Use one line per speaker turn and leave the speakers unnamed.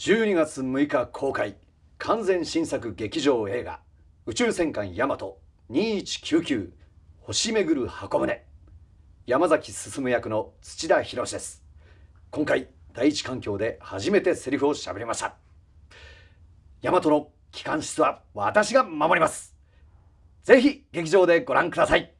12月6日公開完全新作劇場映画「宇宙戦艦ヤマト2199星めぐる箱舟」山崎進役の土田博です今回第一環境で初めてセリフをしゃべりましたヤマトの機関室は私が守ります
ぜひ劇場でご覧ください